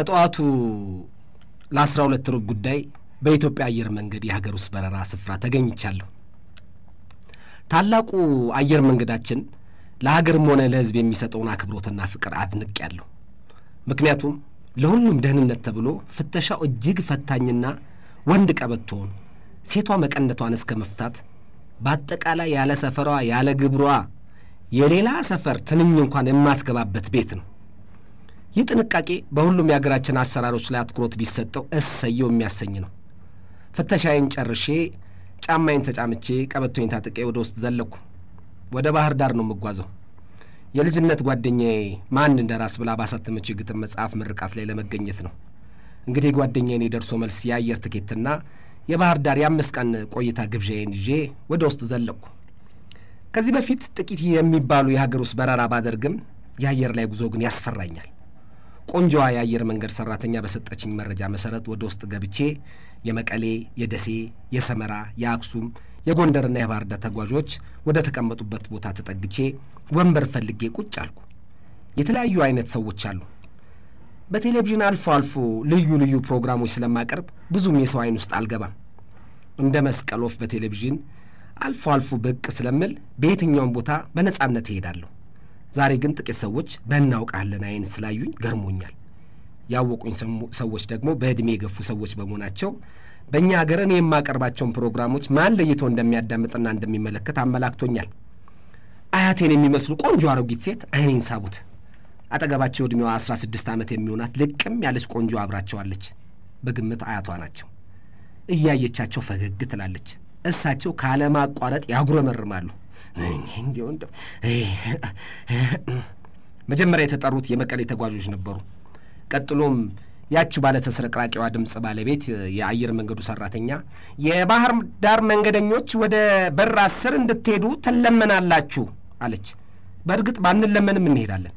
ከጠዋቱ ለአስራ ሁለት ሩብ ጉዳይ በኢትዮጵያ አየር መንገድ የሀገር ውስጥ በረራ ስፍራ ተገኝቻለሁ። ታላቁ አየር መንገዳችን ለሀገርም ሆነ ለሕዝብ የሚሰጠውን አክብሮትና ፍቅር አድንቅ ያለሁ ምክንያቱም ለሁሉም ደህንነት ተብሎ ፍተሻው እጅግ ፈታኝና ወንድ ቀበቶውን ሴቷ መቀነቷን እስከ መፍታት በአጠቃላይ ያለ ሰፈሯ ያለ ግብሯ የሌላ ሰፈር ትንኝ እንኳን የማትገባበት ቤት ነው። ይህ ጥንቃቄ በሁሉም የሀገራችን አሰራሮች ላይ አትኩሮት ቢሰጠው እሰየው የሚያሰኝ ነው። ፍተሻዬን ጨርሼ ጫማዬን ተጫምቼ ቀበቶኝ ታጥቄ ወደ ውስጥ ዘለኩ። ወደ ባህር ዳር ነው የምጓዘው። የልጅነት ጓደኛዬ ማን እንደ ራስ ብላ ባሳተመችው የግጥም መጽሐፍ ምርቃት ላይ ለመገኘት ነው። እንግዲህ ጓደኛዬን የደርሶ መልስ የአየር ትኬትና የባህር ዳር የአምስት ቀን ቆይታ ግብዣዬን ይዤ ወደ ውስጥ ዘለቅኩ። ከዚህ በፊት ጥቂት የሚባሉ የሀገር ውስጥ በረራ ባደርግም የአየር ላይ ጉዞ ግን ያስፈራኛል። ቆንጆዋ የአየር መንገድ ሰራተኛ በሰጠችኝ መረጃ መሰረት ወደ ውስጥ ገብቼ የመቀሌ፣ የደሴ፣ የሰመራ፣ የአክሱም፣ የጎንደርና የባህር ዳር ተጓዦች ወደ ተቀመጡበት ቦታ ተጠግቼ ወንበር ፈልጌ ቁጭ አልኩ። የተለያዩ አይነት ሰዎች አሉ። በቴሌቪዥን አልፎ አልፎ ልዩ ልዩ ፕሮግራሞች ስለማቀርብ ብዙም የሰው አይን ውስጥ አልገባም። እንደ መስቀል ወፍ በቴሌቪዥን አልፎ አልፎ ብቅ ስለምል በየትኛውም ቦታ በነጻነት እሄዳለሁ። ዛሬ ግን ጥቂት ሰዎች በእናውቃለን አይን ስላዩኝ ገርሞኛል። ያወቁኝ ሰዎች ደግሞ በእድሜ የገፉ ሰዎች በመሆናቸው በእኛ ሀገር እኔ የማቀርባቸውን ፕሮግራሞች ማን ለይቶ እንደሚያዳምጥና እንደሚመለከት አመላክቶኛል። አያቴን የሚመስሉ ቆንጆ አሮጊት ሴት አይኔን ሳቡት። አጠገባቸው እድሜዋ አስራ ስድስት ዓመት የሚሆናት ልቅም ያለች ቆንጆ አብራቸዋለች። በግምት አያቷ ናቸው። እያየቻቸው ፈገግ ትላለች። እሳቸው ካለማቋረጥ ያጉረመርማሉ። እንዲያው መጀመሪያ የተጠሩት የመቀሌ ተጓዦች ነበሩ። ቀጥሎም ባለ ባለተስረቅራቂዋ ድምፅ ባለቤት የአየር መንገዱ ሰራተኛ የባህር ዳር መንገደኞች ወደ በር አስር እንድትሄዱ ትለመናላችሁ አለች። በእርግጥ ባንለመንም እንሄዳለን።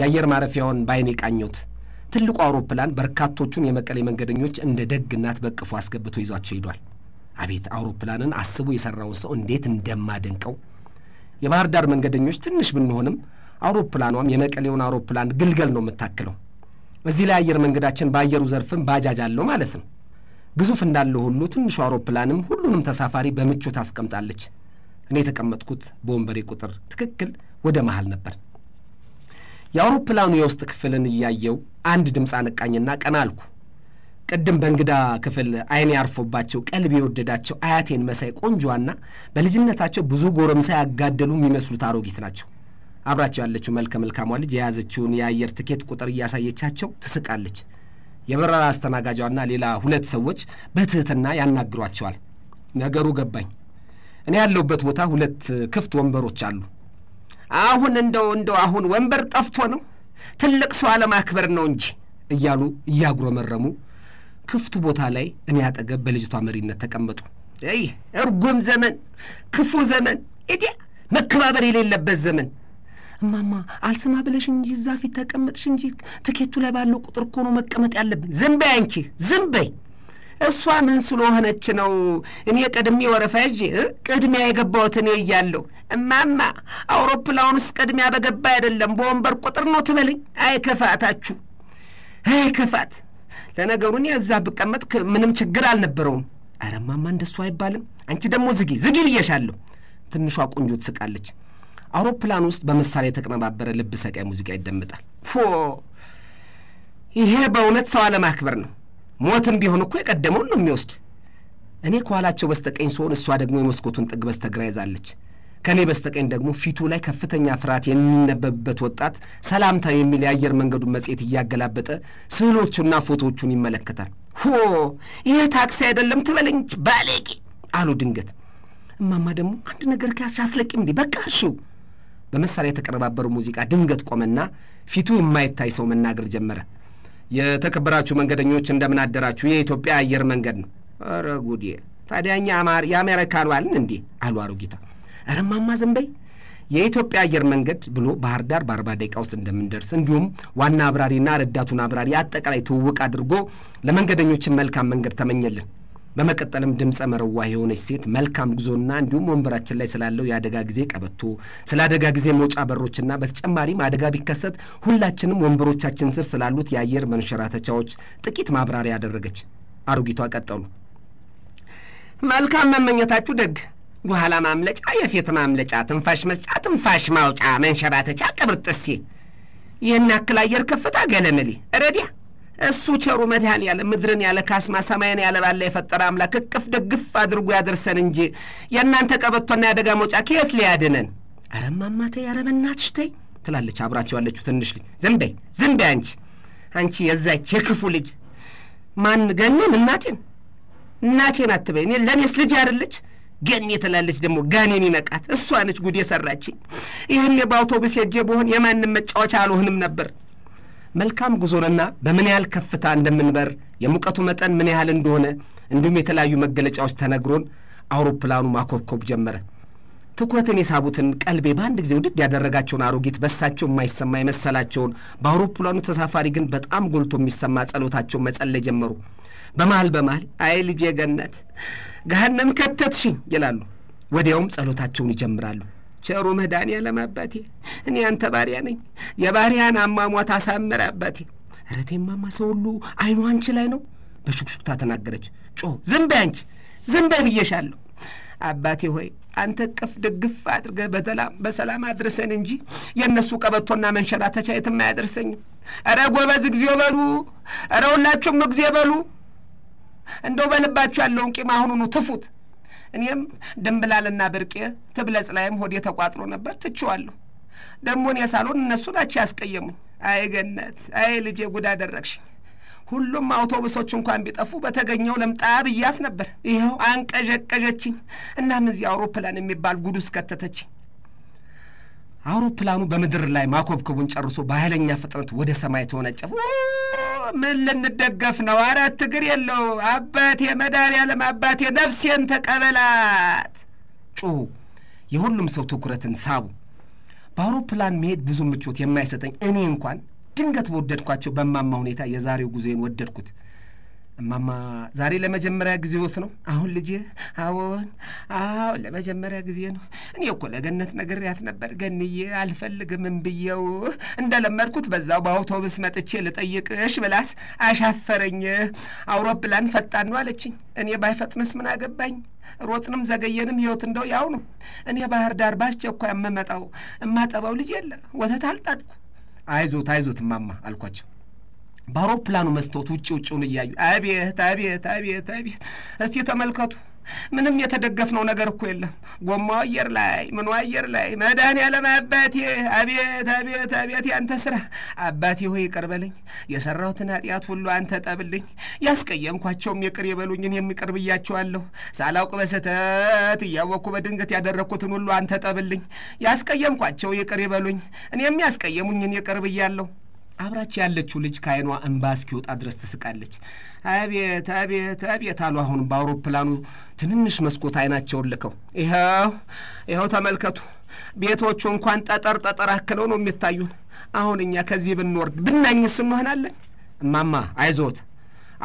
የአየር ማረፊያውን በአይኔ ቃኘሁት። ትልቁ አውሮፕላን በርካቶቹን የመቀሌ መንገደኞች እንደ ደግ እናት በቅፎ አስገብቶ ይዟቸው ሂዷል። አቤት አውሮፕላንን አስቦ የሰራውን ሰው እንዴት እንደማደንቀው። የባህር ዳር መንገደኞች ትንሽ ብንሆንም አውሮፕላኗም የመቀሌውን አውሮፕላን ግልገል ነው የምታክለው። እዚህ ላይ አየር መንገዳችን በአየሩ ዘርፍም ባጃጅ አለው ማለት ነው። ግዙፍ እንዳለ ሁሉ ትንሹ አውሮፕላንም ሁሉንም ተሳፋሪ በምቾት አስቀምጣለች። እኔ የተቀመጥኩት በወንበሬ ቁጥር ትክክል ወደ መሀል ነበር። የአውሮፕላኑ የውስጥ ክፍልን እያየው አንድ ድምፅ አነቃኝና ቀና አልኩ። ቅድም በእንግዳ ክፍል አይን ያርፎባቸው ቀልብ የወደዳቸው አያቴን መሳይ ቆንጆዋና በልጅነታቸው ብዙ ጎረምሳ ያጋደሉ የሚመስሉት አሮጊት ናቸው። አብራቸው ያለችው መልከ መልካሟ ልጅ የያዘችውን የአየር ትኬት ቁጥር እያሳየቻቸው ትስቃለች። የበረራ አስተናጋጇና ሌላ ሁለት ሰዎች በትህትና ያናግሯቸዋል። ነገሩ ገባኝ። እኔ ያለሁበት ቦታ ሁለት ክፍት ወንበሮች አሉ። አሁን እንደው እንደው አሁን ወንበር ጠፍቶ ነው፣ ትልቅ ሰው አለማክበር ነው እንጂ እያሉ እያጉረመረሙ ክፍቱ ቦታ ላይ እኔ አጠገብ በልጅቷ መሪነት ተቀመጡ። ይ እርጉም ዘመን፣ ክፉ ዘመን፣ እዲያ መከባበር የሌለበት ዘመን። እማማ አልስማ ብለሽ እንጂ እዛ ፊት ተቀመጥሽ እንጂ ትኬቱ ላይ ባለው ቁጥር እኮ ነው መቀመጥ ያለብን። ዝም በይ አንቺ፣ ዝም በይ። እሷ ምን ስለሆነች ነው እኔ ቀድሚ ወረፋ ይዤ ቅድሚያ የገባሁት እኔ እያለሁ እማማ አውሮፕላን ውስጥ ቅድሚያ በገባ አይደለም በወንበር ቁጥር ነው ትበልኝ አይ ከፋታችሁ፣ አይ ከፋት። ለነገሩ እኔ እዛ ብቀመጥ ምንም ችግር አልነበረውም። አረ እማማ እንደሱ አይባልም። አንቺ ደግሞ ዝጊ ዝጊ ብዬሻለሁ። ትንሿ ቆንጆ ትስቃለች። አውሮፕላን ውስጥ በመሳሪያ የተቀነባበረ ልብ ሰቃይ ሙዚቃ ይደመጣል። ፎ ይሄ በእውነት ሰው አለማክበር ነው። ሞትም ቢሆን እኮ የቀደመውን ነው የሚወስድ። እኔ ከኋላቸው በስተቀኝ ሲሆን እሷ ደግሞ የመስኮቱን ጥግ በስተግራ ይዛለች። ከእኔ በስተቀኝ ደግሞ ፊቱ ላይ ከፍተኛ ፍርሃት የሚነበብበት ወጣት ሰላምታ የሚል የአየር መንገዱን መጽሔት እያገላበጠ ስዕሎቹና ፎቶዎቹን ይመለከታል። ሆ ይህ ታክሲ አይደለም ትበለኝ ባለቂ አሉ ድንገት። እማማ ደግሞ አንድ ነገር ከያዝሽ አትለቂም እንዴ? በቃ እሺው። በመሳሪያ የተቀነባበረው ሙዚቃ ድንገት ቆመና ፊቱ የማይታይ ሰው መናገር ጀመረ። የተከበራችሁ መንገደኞች እንደምን አደራችሁ? የኢትዮጵያ አየር መንገድ ነው። ኧረ ጉዴ! ታዲያ እኛ እንዴ? አሉ አሮጊቷ። ረማማ ዘንበይ የኢትዮጵያ አየር መንገድ ብሎ ባህር ዳር በአርባ ደቂቃ ውስጥ እንደምንደርስ እንዲሁም ዋና አብራሪና ረዳቱን አብራሪ አጠቃላይ ትውውቅ አድርጎ ለመንገደኞችን መልካም መንገድ ተመኘልን። በመቀጠልም ድምፀ መረዋ የሆነች ሴት መልካም ጉዞና እንዲሁም ወንበራችን ላይ ስላለው የአደጋ ጊዜ ቀበቶ፣ ስለ አደጋ ጊዜ መውጫ በሮችና በተጨማሪም አደጋ ቢከሰት ሁላችንም ወንበሮቻችን ስር ስላሉት የአየር መንሸራተቻዎች ጥቂት ማብራሪያ አደረገች። አሮጊቷ ቀጠሉ። መልካም መመኘታችሁ ደግ በኋላ ማምለጫ፣ የፊት ማምለጫ፣ ትንፋሽ መስጫ፣ ትንፋሽ ማውጫ፣ መንሸራተቻ፣ ቅብር ጥሴ፣ ይህን ያክል አየር ከፍታ ገለመሌ ረዲያ እሱ ቸሩ መድኃኔ ያለ ምድርን ያለ ካስማ ሰማይን ያለ ባለ የፈጠረ አምላክ እቅፍ ደግፍ አድርጎ ያደርሰን እንጂ የእናንተ ቀበቶና የአደጋ መውጫ ከየት ሊያድነን? ኧረ እማማ ተይ፣ በእናትሽ ተይ ትላለች አብራቸው ያለችው ትንሽ ልጅ። ዝም በይ ዝም በይ አንቺ አንቺ የዛች የክፉ ልጅ ማን ገንን እናቴን እናቴን አትበይ። ለእኔስ ልጅ አይደለች ገኔ ትላለች ደግሞ ጋኔን ይነቃት። እሷ ነች ጉድ የሰራችኝ። ይህኔ በአውቶቡስ ሄጄ በሆን የማንም መጫወቻ አልሆንም ነበር። መልካም ጉዞንና በምን ያህል ከፍታ እንደምንበር የሙቀቱ መጠን ምን ያህል እንደሆነ እንዲሁም የተለያዩ መገለጫዎች ተነግሮን አውሮፕላኑ ማኮብኮብ ጀመረ። ትኩረትን የሳቡትን ቀልቤ በአንድ ጊዜ ውድድ ያደረጋቸውን አሮጊት በሳቸው የማይሰማ የመሰላቸውን በአውሮፕላኑ ተሳፋሪ ግን በጣም ጎልቶ የሚሰማ ጸሎታቸውን መጸለይ ጀመሩ። በመሃል በመሃል አይ ልጄ ገነት ገሃነም ከተትሽኝ ይላሉ። ወዲያውም ጸሎታቸውን ይጀምራሉ። ቸሩ መዳን ያለማባቴ እኔ አንተ ባሪያ ነኝ፣ የባሪያን አሟሟት አሳምር አባቴ። እረቴ ማማ ሰው ሁሉ አይኑ አንቺ ላይ ነው፣ በሹክሹክታ ተናገረች። ጮ ዝም በይ አንቺ ዝም በይ ብዬሻለሁ። አባቴ ሆይ አንተ ቅፍ ድግፍ አድርገህ በሰላም አድርሰን እንጂ የእነሱ ቀበቶና መንሸራተቻ የትም አያደርሰኝም። እረ ጎበዝ እግዚኦ በሉ፣ እረ ሁላችሁም እግዚኦ በሉ። እንደው በልባችሁ ያለውን ቂም አሁኑኑ ትፉት። እኔም ድንብላልና ብርቄ ትብለጽ ላይም ሆዴ ተቋጥሮ ነበር፣ ትችዋለሁ። ደግሞ እኔ ሳልሆን እነሱ ናቸው ያስቀየሙኝ። አይ ገነት፣ አይ ልጄ፣ ጉድ አደረግሽኝ። ሁሉም አውቶቡሶች እንኳን ቢጠፉ በተገኘው ለምጣ ብያት ነበር። ይኸው አንቀዠቀዠችኝ። እናም እዚህ አውሮፕላን የሚባል ጉዱ እስከተተችኝ። አውሮፕላኑ በምድር ላይ ማኮብኮቡን ጨርሶ በኃይለኛ ፍጥነት ወደ ሰማይ ተወነጨፉ። ምን ልንደገፍ ነው? አራት እግር የለው አባቴ መድኃኔዓለም አባቴ ነፍሴን ተቀበላት ጩሁ። የሁሉም ሰው ትኩረትን ሳቡ። በአውሮፕላን መሄድ ብዙ ምቾት የማይሰጠኝ እኔ እንኳን ድንገት በወደድኳቸው በማማ ሁኔታ የዛሬው ጉዞዬን ወደድኩት። እማማ ዛሬ ለመጀመሪያ ጊዜዎት ነው? አሁን ልጄ? አዎን፣ አዎ ለመጀመሪያ ጊዜ ነው። እኔ እኮ ለገነት ነግሬያት ነበር። ገንዬ አልፈልግም እምብዬው እንደለመድኩት በዛው በአውቶብስ መጥቼ ልጠይቅሽ ብላት አሻፈረኝ። አውሮፕላን ፈጣን ነው አለችኝ። እኔ ባይፈጥንስ ምን አገባኝ? ሮጥንም ዘገየንም ህይወት እንደው ያው ነው። እኔ ባህር ዳር ባስቸኳይ የምመጣው እማጠባው ልጅ የለ ወተት አልጣጥኩ። አይዞት አይዞት እማማ አልኳቸው። በአውሮፕላኑ መስታወት ውጭ ውጭውን እያዩ አቤት አቤት አቤት አቤት፣ እስቲ ተመልከቱ። ምንም የተደገፍነው ነገር እኮ የለም። ጎማው አየር ላይ፣ ምኑ አየር ላይ። መድኃኔዓለም አባቴ፣ አቤት አቤት አቤት ያንተ ስራ አባቴ ሆይ ይቅር በለኝ። የሰራሁትን ኃጢአት ሁሉ አንተ ጠብልኝ። ያስቀየምኳቸውም ይቅር ይበሉኝን የሚቅር ብያቸዋለሁ። ሳላውቅ በስህተት እያወቅኩ በድንገት ያደረግኩትን ሁሉ አንተ ጠብልኝ። ያስቀየምኳቸው ይቅር ይበሉኝ፣ እኔም ያስቀየሙኝን ይቅር ብያለሁ። አብራች ያለችው ልጅ ከአይኗ እንባ እስኪወጣ ድረስ ትስቃለች። አቤት አቤት አቤት አሉ። አሁን በአውሮፕላኑ ትንንሽ መስኮት አይናቸውን ልከው ይኸው ይኸው ተመልከቱ፣ ቤቶቹ እንኳን ጠጠር ጠጠር አክለው ነው የሚታዩን። አሁን እኛ ከዚህ ብንወርድ ብናኝስ እንሆናለን። እማማ አይዞት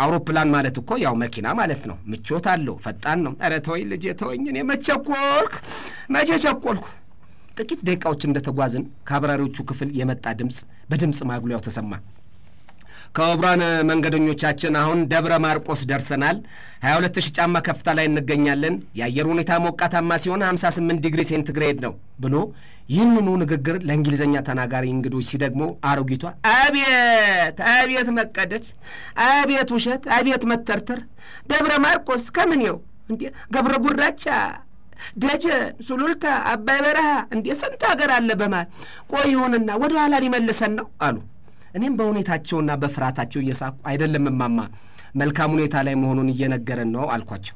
አውሮፕላን ማለት እኮ ያው መኪና ማለት ነው። ምቾት አለው፣ ፈጣን ነው። ኧረ ተወኝ ልጄ ተወኝ። እኔ መቼ ቸኮልኩ፣ መቼ ቸኮልኩ። ጥቂት ደቂቃዎች እንደተጓዝን ከአብራሪዎቹ ክፍል የመጣ ድምፅ በድምፅ ማጉሊያው ተሰማ። ክቡራን መንገደኞቻችን አሁን ደብረ ማርቆስ ደርሰናል። 22 ሺህ ጫማ ከፍታ ላይ እንገኛለን። የአየር ሁኔታ ሞቃታማ ሲሆን 58 ዲግሪ ሴንቲግሬድ ነው ብሎ ይህንኑ ንግግር ለእንግሊዝኛ ተናጋሪ እንግዶች ሲደግሞ አሮጊቷ አቤት አቤት መቀደድ፣ አቤት ውሸት፣ አቤት መተርተር፣ ደብረ ማርቆስ ከምንየው እንዴ ገብረ ጉራቻ ደጀን፣ ሱሉልታ፣ አባይ በረሃ እንዴ ስንት ሀገር አለ በማል ቆይ ይሁንና ወደ ኋላ ሊመልሰን ነው አሉ። እኔም በሁኔታቸውና በፍርሃታቸው እየሳኩ አይደለም እማማ መልካም ሁኔታ ላይ መሆኑን እየነገረን ነው አልኳቸው።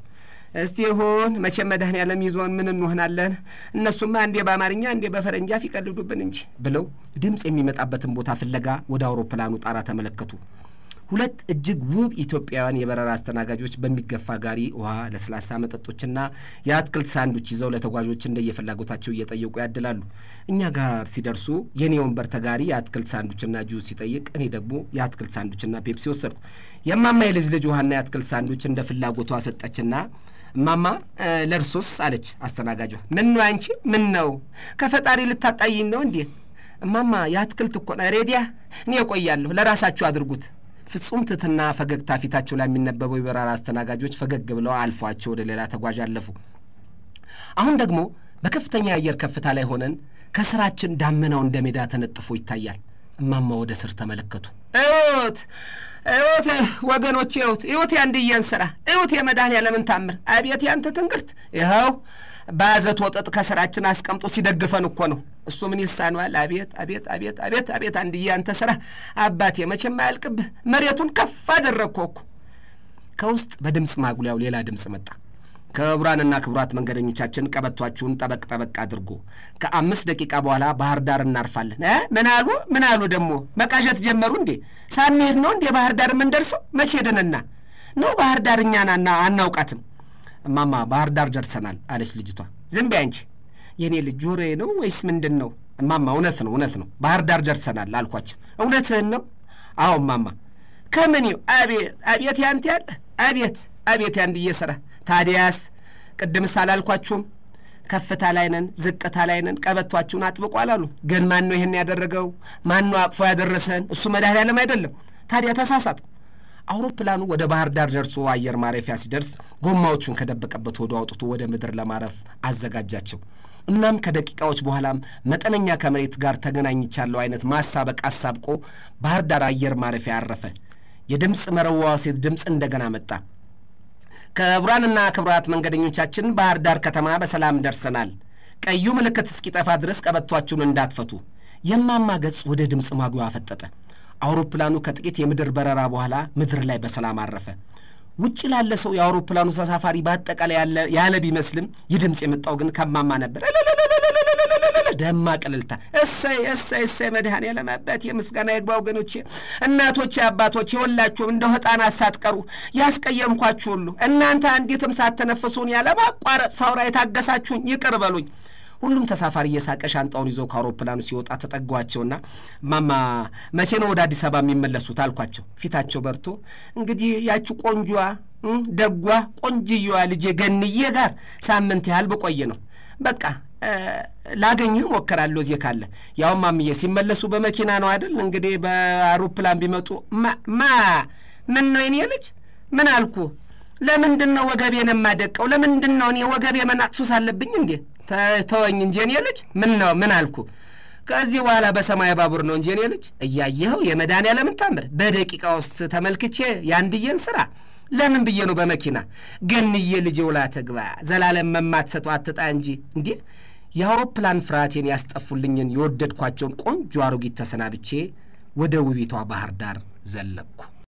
እስቲ ይሁን መቼም መድኃኔዓለም ይዞን ምን እንሆናለን? እነሱማ እንዴ በአማርኛ እንዴ በፈረንጃ ፊቀልዱብን እንጂ ብለው ድምፅ የሚመጣበትን ቦታ ፍለጋ ወደ አውሮፕላኑ ጣራ ተመለከቱ። ሁለት እጅግ ውብ ኢትዮጵያውያን የበረራ አስተናጋጆች በሚገፋ ጋሪ፣ ውሃ፣ ለስላሳ መጠጦችና የአትክልት ሳንዱች ይዘው ለተጓዦች እንደየፍላጎታቸው እየጠየቁ ያድላሉ። እኛ ጋር ሲደርሱ የኔ ወንበር ተጋሪ የአትክልት ሳንዱችና ጁስ ሲጠይቅ፣ እኔ ደግሞ የአትክልት ሳንዱችና ፔፕሲ ወሰድኩ። የማማ የልጅ ልጅ ውሃና የአትክልት ሳንዱች እንደ ፍላጎቷ ሰጠችና ማማ ለእርሶስ አለች አስተናጋጇ። ምን ነው አንቺ? ምን ነው ከፈጣሪ ልታጣይኝ ነው እንዴ? ማማ የአትክልት እኮ ሬዲያ እኔ እቆያለሁ። ለራሳችሁ አድርጉት ፍጹም ትትና ፈገግታ ፊታቸው ላይ የሚነበበው የበረራ አስተናጋጆች ፈገግ ብለው አልፏቸው ወደ ሌላ ተጓዥ አለፉ። አሁን ደግሞ በከፍተኛ የአየር ከፍታ ላይ ሆነን ከስራችን ዳመናው እንደ ሜዳ ተነጥፎ ይታያል። እማማ ወደ ስር ተመለከቱ። እዩት እዩት ወገኖች እዩት እዩት የአንድየን ስራ እዩት የመድኃኔዓለምን ታምር! አቤት ያንተ ትንግርት! ይኸው በአዘት ወጠጥ ከስራችን አስቀምጦ ሲደግፈን እኮ ነው። እሱ ምን ይሳኗል? አቤት አቤት አቤት አቤት አቤት አንድዬ አንተ ስራ አባቴ መቼም አያልቅብህ። መሬቱን ከፍ አደረግኮ እኮ። ከውስጥ በድምፅ ማጉሊያው ሌላ ድምፅ መጣ። ክቡራንና ክቡራት መንገደኞቻችን ቀበቷችሁን ጠበቅ ጠበቅ አድርጎ ከአምስት ደቂቃ በኋላ ባህር ዳር እናርፋለን። ምን አሉ ምን አሉ ደግሞ መቃሸት ጀመሩ እንዴ? ሳንሄድ ነው እንዴ ባህር ዳር የምንደርሰው? መቼ ሄደንና ነው ባህር ዳር እኛን አናውቃትም። እማማ ባህር ዳር ደርሰናል አለች ልጅቷ። ዝም በይ አንቺ የእኔ ልጅ ወሬ ነው ወይስ ምንድን ነው? እማማ እውነት ነው እውነት ነው፣ ባህር ዳር ደርሰናል አልኳቸው። እውነትህን ነው? አዎ እማማ። ከምኔው? አቤት አቤት፣ ያንተ ያለ አቤት አቤት፣ ያንድ እየሰራ ታዲያስ ቅድምስ አላልኳችሁም? ከፍታ ላይ ነን፣ ዝቅታ ላይ ነን፣ ቀበቷችሁን አጥብቋል አሉ። ግን ማን ነው ይህን ያደረገው? ማን ነው አቅፎ ያደረሰን? እሱ መድኃኔዓለም አይደለም። ታዲያ ተሳሳትኩ። አውሮፕላኑ ወደ ባህር ዳር ደርሶ አየር ማረፊያ ሲደርስ ጎማዎቹን ከደበቀበት ወደ አውጥቶ ወደ ምድር ለማረፍ አዘጋጃቸው። እናም ከደቂቃዎች በኋላም መጠነኛ ከመሬት ጋር ተገናኝቻለሁ አይነት ማሳበቅ አሳብቆ ባህር ዳር አየር ማረፊያ አረፈ። የድምፅ መረዋ ሴት ድምፅ እንደገና መጣ። ክቡራንና ክቡራት መንገደኞቻችን ባህር ዳር ከተማ በሰላም ደርሰናል። ቀዩ ምልክት እስኪጠፋ ድረስ ቀበቷችሁን እንዳትፈቱ። የማማ ገጽ ወደ ድምፅ ማጉያ አፈጠጠ። አውሮፕላኑ ከጥቂት የምድር በረራ በኋላ ምድር ላይ በሰላም አረፈ። ውጭ ላለ ሰው የአውሮፕላኑ ተሳፋሪ በአጠቃላይ ያለ ቢመስልም ይህ ድምፅ የመጣው ግን ከማማ ነበር። ደማቅ እልልታ። እሰይ እሰይ እሰይ! መድኃኔዓለም አባቴ የምስጋና ይግባ። ወገኖቼ፣ እናቶቼ፣ አባቶቼ ሁላችሁም እንደው ሕፃናት ሳትቀሩ ያስቀየምኳችሁ ሁሉ እናንተ አንዲትም ሳትተነፍሱን ያለማቋረጥ ሳውራ የታገሳችሁኝ ይቅር በሉኝ። ሁሉም ተሳፋሪ እየሳቀ ሻንጣውን ይዞ ከአውሮፕላኑ ሲወጣ ተጠጓቸውና ማማ መቼ ነው ወደ አዲስ አበባ የሚመለሱት አልኳቸው። ፊታቸው በርቶ እንግዲህ ያቺ ቆንጆዋ ደጓ ቆንጅየዋ ልጄ ገንዬ ጋር ሳምንት ያህል በቆየ ነው በቃ ላገኝህ ሞከራለሁ። እዚህ ካለ ያውም ማምዬ ሲመለሱ በመኪና ነው አይደል? እንግዲህ በአውሮፕላን ቢመጡ ማ ምን ነው የኔ ልጅ ምን አልኩ? ለምንድን ነው ወገቤን የማደቀው? ለምንድን ነው እኔ ወገቤ መናቅሱስ አለብኝ እንዴ? ተወኝ እንጂ የኔ ልጅ ምን ነው ምን አልኩ። ከዚህ በኋላ በሰማይ ባቡር ነው እንጂ የኔ ልጅ እያየኸው የመድኃኒዓለምን ታምር በደቂቃ ውስጥ ተመልክቼ ያንድየን ስራ ለምን ብዬ ነው በመኪና ገንዬ ልጅ ውላ ተግባ ዘላለም መማት ሰጡ አትጣ እንጂ እንዴ የአውሮፕላን ፍርሃቴን ያስጠፉልኝን የወደድኳቸውን ቆንጆ አሮጊት ተሰናብቼ ወደ ውቢቷ ባህር ዳር ዘለኩ።